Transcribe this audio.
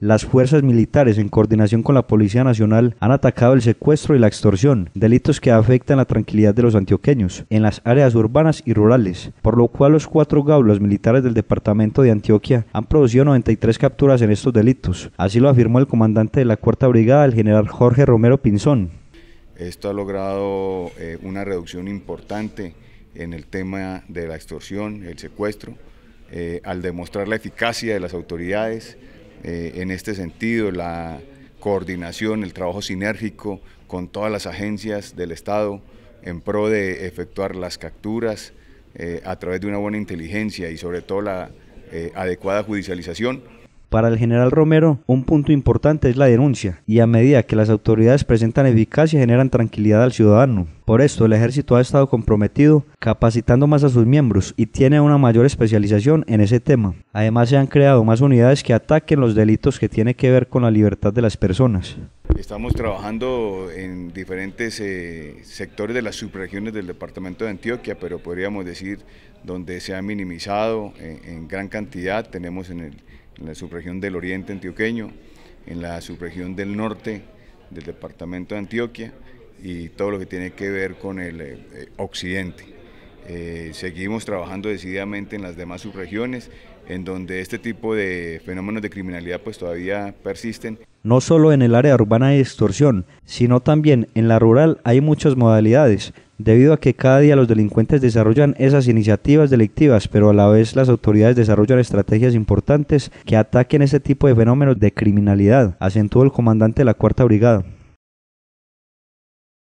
Las fuerzas militares, en coordinación con la Policía Nacional, han atacado el secuestro y la extorsión, delitos que afectan la tranquilidad de los antioqueños, en las áreas urbanas y rurales, por lo cual los cuatro gaulos militares del departamento de Antioquia han producido 93 capturas en estos delitos. Así lo afirmó el comandante de la Cuarta Brigada, el general Jorge Romero Pinzón. Esto ha logrado eh, una reducción importante en el tema de la extorsión, el secuestro, eh, al demostrar la eficacia de las autoridades, eh, en este sentido, la coordinación, el trabajo sinérgico con todas las agencias del Estado en pro de efectuar las capturas eh, a través de una buena inteligencia y sobre todo la eh, adecuada judicialización para el general Romero, un punto importante es la denuncia, y a medida que las autoridades presentan eficacia generan tranquilidad al ciudadano. Por esto, el ejército ha estado comprometido, capacitando más a sus miembros y tiene una mayor especialización en ese tema. Además, se han creado más unidades que ataquen los delitos que tienen que ver con la libertad de las personas. Estamos trabajando en diferentes eh, sectores de las subregiones del departamento de Antioquia, pero podríamos decir donde se ha minimizado eh, en gran cantidad. Tenemos en el en la subregión del oriente antioqueño, en la subregión del norte del departamento de Antioquia y todo lo que tiene que ver con el eh, eh, occidente. Eh, seguimos trabajando decididamente en las demás subregiones, en donde este tipo de fenómenos de criminalidad pues todavía persisten. No solo en el área urbana de extorsión, sino también en la rural hay muchas modalidades, debido a que cada día los delincuentes desarrollan esas iniciativas delictivas, pero a la vez las autoridades desarrollan estrategias importantes que ataquen ese tipo de fenómenos de criminalidad, acentuó el comandante de la Cuarta Brigada.